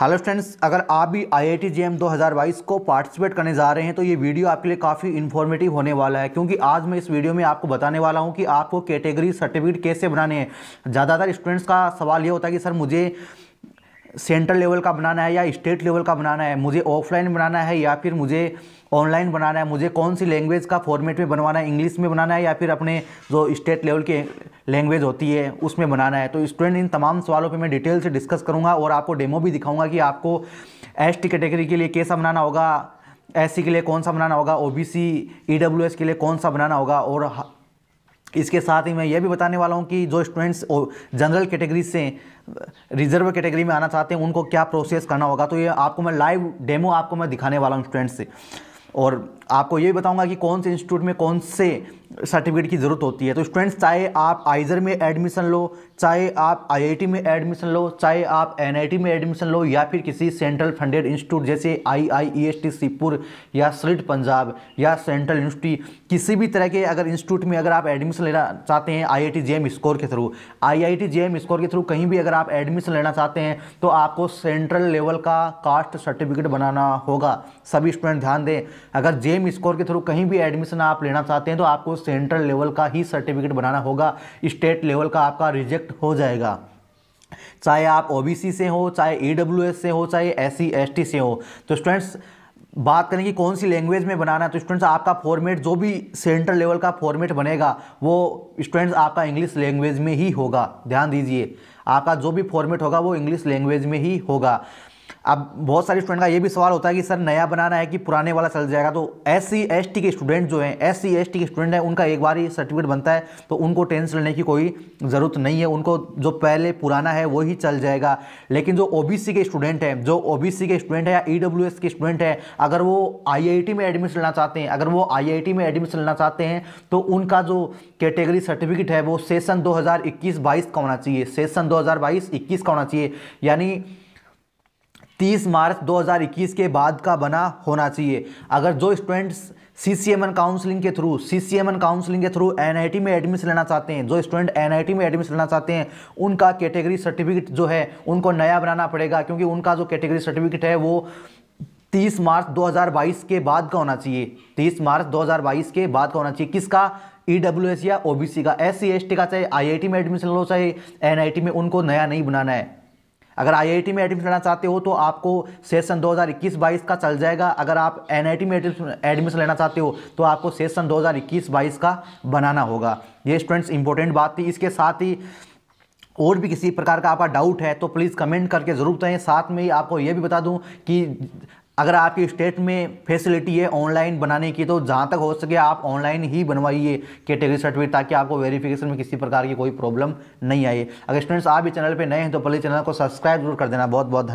hello friends अगर आप भी आई आई 2022 को पार्टिसिपेट करने जा रहे हैं तो ये वीडियो आपके लिए काफ़ी इन्फॉर्मेटिव होने वाला है क्योंकि आज मैं इस वीडियो में आपको बताने वाला हूं कि आपको कैटेगरी सर्टिफिकेट कैसे बनाने हैं ज़्यादातर स्टूडेंट्स का सवाल ये होता है कि सर मुझे सेंट्रल लेवल का बनाना है या स्टेट लेवल का बनाना है मुझे ऑफलाइन बनाना है या फिर मुझे ऑनलाइन बनाना है मुझे कौन सी लैंग्वेज का फॉर्मेट में बनवाना है इंग्लिश में बनाना है या फिर अपने जो स्टेट लेवल के लैंग्वेज होती है उसमें बनाना है तो स्टूडेंट इन तमाम सवालों पर मैं डिटेल से डिस्कस करूँगा और आपको डेमो भी दिखाऊँगा कि आपको एस टी कैटेगरी के लिए कैसा बनाना होगा एस के लिए कौन सा बनाना होगा ओ बी e के लिए कौन सा बनाना होगा और इसके साथ ही मैं ये भी बताने वाला हूँ कि जो स्टूडेंट्स जनरल कैटेगरी से रिजर्व कैटेगरी में आना चाहते हैं उनको क्या प्रोसेस करना होगा तो ये आपको मैं लाइव डेमो आपको मैं दिखाने वाला हूँ स्टूडेंट्स से और आपको ये भी बताऊँगा कि कौन से इंस्टीट्यूट में कौन से सर्टिफिकेट की ज़रूरत होती है तो स्टूडेंट्स चाहे आप आइज़र में एडमिशन लो चाहे आप आईआईटी में एडमिशन लो चाहे आप एनआईटी में एडमिशन लो या फिर किसी सेंट्रल फंडेड इंस्टीट्यूट जैसे आईआईईएसटी सीपुर e या स्लिट पंजाब या सेंट्रल यूनिवर्सिटी किसी भी तरह के अगर इंस्टीट्यूट में अगर आप एडमिशन लेना चाहते हैं आई आई स्कोर के थ्रू आई स्कोर के थ्रू कहीं भी अगर आप एडमिशन लेना चाहते हैं तो आपको सेंट्रल लेवल का कास्ट सर्टिफिकेट बनाना होगा सभी स्टूडेंट ध्यान दें अगर जे स्कोर के थ्रू कहीं भी एडमिशन आप लेना चाहते हैं तो आपको सेंट्रल लेवल का ही सर्टिफिकेट बनाना होगा स्टेट लेवल का आपका रिजेक्ट हो जाएगा चाहे आप ओबीसी से हो चाहे ई से हो चाहे एस सी से हो तो स्टूडेंट्स बात करें कि कौन सी लैंग्वेज में बनाना है तो स्टूडेंट्स आपका फॉर्मेट जो भी सेंट्रल लेवल का फॉर्मेट बनेगा वो स्टूडेंट्स आपका इंग्लिश लैंग्वेज में ही होगा ध्यान दीजिए आपका जो भी फॉर्मेट होगा वो इंग्लिश लैंग्वेज में ही होगा अब बहुत सारे स्टूडेंट का ये भी सवाल होता है कि सर नया बनाना है कि पुराने वाला चल जाएगा तो एस सी एस टी के स्टूडेंट जो हैं एस सी एस टी के स्टूडेंट हैं उनका एक बार ही सर्टिफिकेट बनता है तो उनको टेंशन लेने की कोई ज़रूरत नहीं है उनको जो पहले पुराना है वही चल जाएगा लेकिन जो ओ बी सी के स्टूडेंट हैं जो ओ बी सी के स्टूडेंट हैं या ई डब्ल्यू एस के स्टूडेंट हैं अगर वो आई आई टी में एडमिशन लेना चाहते हैं अगर वो आई आई टी में एडमिशन लेना चाहते हैं तो उनका जो कैटेगरी सर्टिफिकेट है वो सेसन दो हज़ार इक्कीस बाईस का होना चाहिए सेसन दो हज़ार बाईस इक्कीस का होना चाहिए यानी 30 मार्च 2021 के बाद का बना होना चाहिए अगर जो students C C M N counselling के through C C M N counselling के थ्रू एन आई टी में एडमिशन लेना चाहते हैं जो स्टूडेंट एन आई टी में एडमिशन लेना चाहते हैं उनका कैटेगरी सर्टिफिकेट जो है उनको नया बनाना पड़ेगा क्योंकि उनका जो कैटेगरी सर्टिफिकेट है वो 30 मार्च 2022 के बाद का होना चाहिए 30 मार्च 2022 के बाद का होना चाहिए किसका ई e या ओ का एस सी का चाहे आई में एडमिशन लो चाहे एन में उनको नया नहीं बनाना है अगर आई में एडमिशन लेना चाहते हो तो आपको सेशन 2021-22 का चल जाएगा अगर आप एन में एडमिशन लेना चाहते हो तो आपको सेशन 2021-22 का बनाना होगा ये स्टूडेंट्स इंपॉर्टेंट बात थी इसके साथ ही और भी किसी प्रकार का आपका डाउट है तो प्लीज़ कमेंट करके ज़रूर बताएं साथ में ही आपको ये भी बता दूं कि अगर आपकी स्टेट में फैसिलिटी है ऑनलाइन बनाने की तो जहाँ तक हो सके आप ऑनलाइन ही बनवाइए कैटेगरी सर्टिफिकेट ताकि आपको वेरिफिकेशन में किसी प्रकार की कोई प्रॉब्लम नहीं आए अगर स्टूडेंट्स आप भी चैनल पर नए हैं तो पहले चैनल को सब्सक्राइब जरूर कर देना बहुत बहुत